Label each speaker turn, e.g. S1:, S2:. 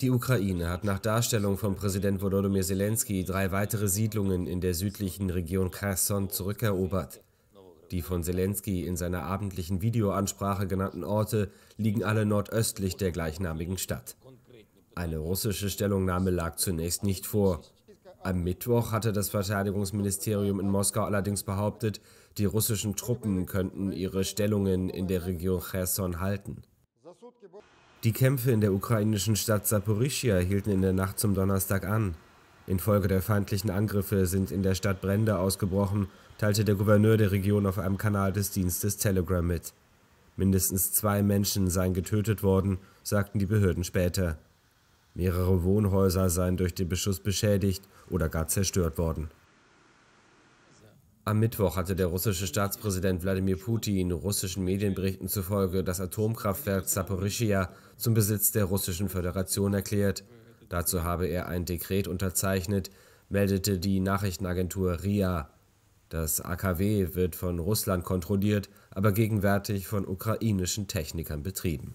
S1: Die Ukraine hat nach Darstellung von Präsident Volodymyr Zelensky drei weitere Siedlungen in der südlichen Region Kherson zurückerobert. Die von Zelensky in seiner abendlichen Videoansprache genannten Orte liegen alle nordöstlich der gleichnamigen Stadt. Eine russische Stellungnahme lag zunächst nicht vor. Am Mittwoch hatte das Verteidigungsministerium in Moskau allerdings behauptet, die russischen Truppen könnten ihre Stellungen in der Region Cherson halten. Die Kämpfe in der ukrainischen Stadt Saporischia hielten in der Nacht zum Donnerstag an. Infolge der feindlichen Angriffe sind in der Stadt Brände ausgebrochen, teilte der Gouverneur der Region auf einem Kanal des Dienstes Telegram mit. Mindestens zwei Menschen seien getötet worden, sagten die Behörden später. Mehrere Wohnhäuser seien durch den Beschuss beschädigt oder gar zerstört worden. Am Mittwoch hatte der russische Staatspräsident Wladimir Putin russischen Medienberichten zufolge das Atomkraftwerk Saporischia zum Besitz der Russischen Föderation erklärt. Dazu habe er ein Dekret unterzeichnet, meldete die Nachrichtenagentur RIA. Das AKW wird von Russland kontrolliert, aber gegenwärtig von ukrainischen Technikern betrieben.